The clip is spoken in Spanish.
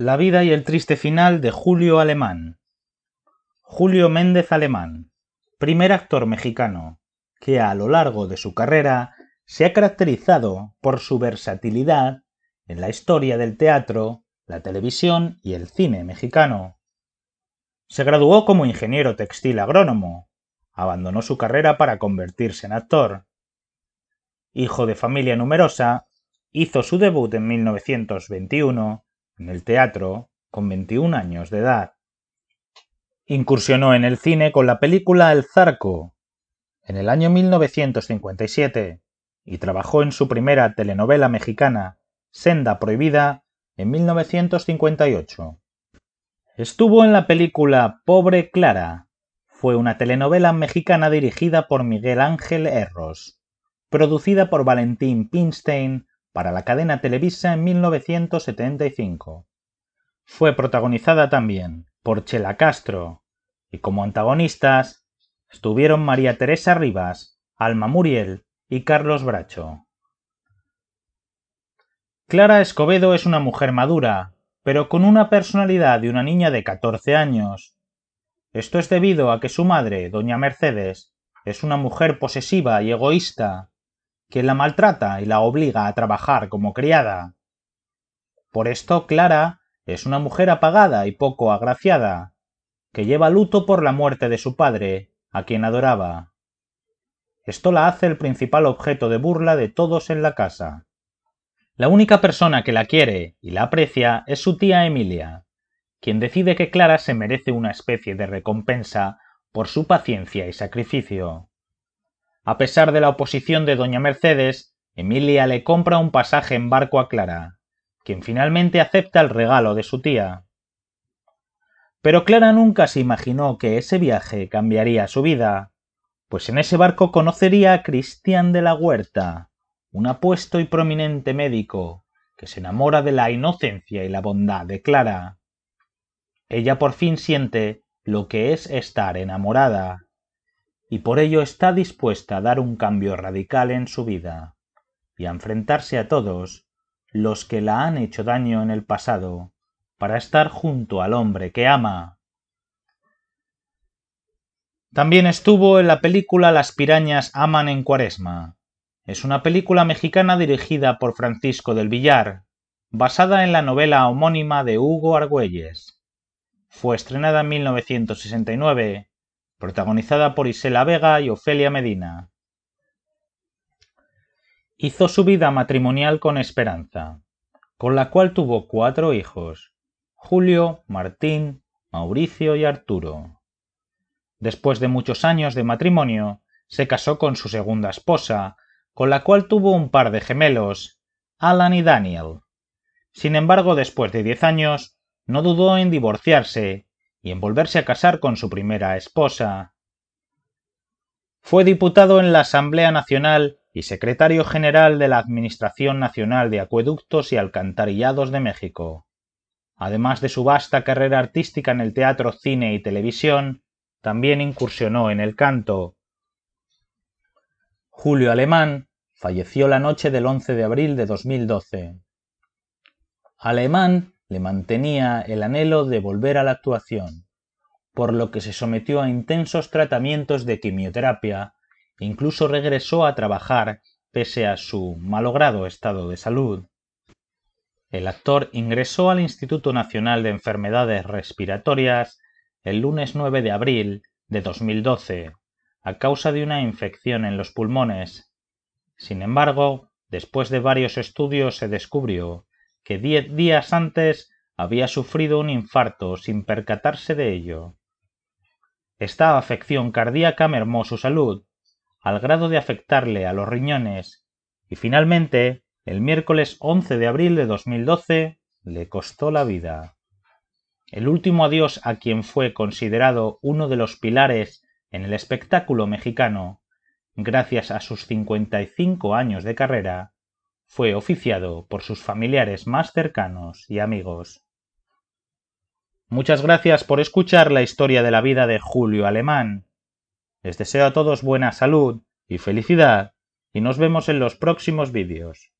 La vida y el triste final de Julio Alemán. Julio Méndez Alemán, primer actor mexicano, que a lo largo de su carrera se ha caracterizado por su versatilidad en la historia del teatro, la televisión y el cine mexicano. Se graduó como ingeniero textil agrónomo, abandonó su carrera para convertirse en actor. Hijo de familia numerosa, hizo su debut en 1921 en el teatro con 21 años de edad. Incursionó en el cine con la película El Zarco en el año 1957 y trabajó en su primera telenovela mexicana, Senda Prohibida, en 1958. Estuvo en la película Pobre Clara. Fue una telenovela mexicana dirigida por Miguel Ángel Erros, producida por Valentín Pinstein para la cadena Televisa en 1975. Fue protagonizada también por Chela Castro y como antagonistas estuvieron María Teresa Rivas, Alma Muriel y Carlos Bracho. Clara Escobedo es una mujer madura, pero con una personalidad de una niña de 14 años. Esto es debido a que su madre, doña Mercedes, es una mujer posesiva y egoísta, que la maltrata y la obliga a trabajar como criada. Por esto Clara es una mujer apagada y poco agraciada, que lleva luto por la muerte de su padre, a quien adoraba. Esto la hace el principal objeto de burla de todos en la casa. La única persona que la quiere y la aprecia es su tía Emilia, quien decide que Clara se merece una especie de recompensa por su paciencia y sacrificio a pesar de la oposición de doña Mercedes, Emilia le compra un pasaje en barco a Clara, quien finalmente acepta el regalo de su tía. Pero Clara nunca se imaginó que ese viaje cambiaría su vida, pues en ese barco conocería a Cristian de la Huerta, un apuesto y prominente médico, que se enamora de la inocencia y la bondad de Clara. Ella por fin siente lo que es estar enamorada y por ello está dispuesta a dar un cambio radical en su vida y a enfrentarse a todos los que la han hecho daño en el pasado para estar junto al hombre que ama. También estuvo en la película Las pirañas aman en cuaresma. Es una película mexicana dirigida por Francisco del Villar, basada en la novela homónima de Hugo Argüelles. Fue estrenada en 1969 protagonizada por Isela Vega y Ofelia Medina. Hizo su vida matrimonial con Esperanza, con la cual tuvo cuatro hijos, Julio, Martín, Mauricio y Arturo. Después de muchos años de matrimonio, se casó con su segunda esposa, con la cual tuvo un par de gemelos, Alan y Daniel. Sin embargo, después de diez años, no dudó en divorciarse y en volverse a casar con su primera esposa. Fue diputado en la Asamblea Nacional y secretario general de la Administración Nacional de Acueductos y Alcantarillados de México. Además de su vasta carrera artística en el teatro, cine y televisión, también incursionó en el canto. Julio Alemán falleció la noche del 11 de abril de 2012. Alemán le mantenía el anhelo de volver a la actuación, por lo que se sometió a intensos tratamientos de quimioterapia e incluso regresó a trabajar pese a su malogrado estado de salud. El actor ingresó al Instituto Nacional de Enfermedades Respiratorias el lunes 9 de abril de 2012 a causa de una infección en los pulmones. Sin embargo, después de varios estudios se descubrió que diez días antes había sufrido un infarto sin percatarse de ello. Esta afección cardíaca mermó su salud, al grado de afectarle a los riñones, y finalmente, el miércoles 11 de abril de 2012, le costó la vida. El último adiós a quien fue considerado uno de los pilares en el espectáculo mexicano, gracias a sus 55 años de carrera, fue oficiado por sus familiares más cercanos y amigos. Muchas gracias por escuchar la historia de la vida de Julio Alemán. Les deseo a todos buena salud y felicidad y nos vemos en los próximos vídeos.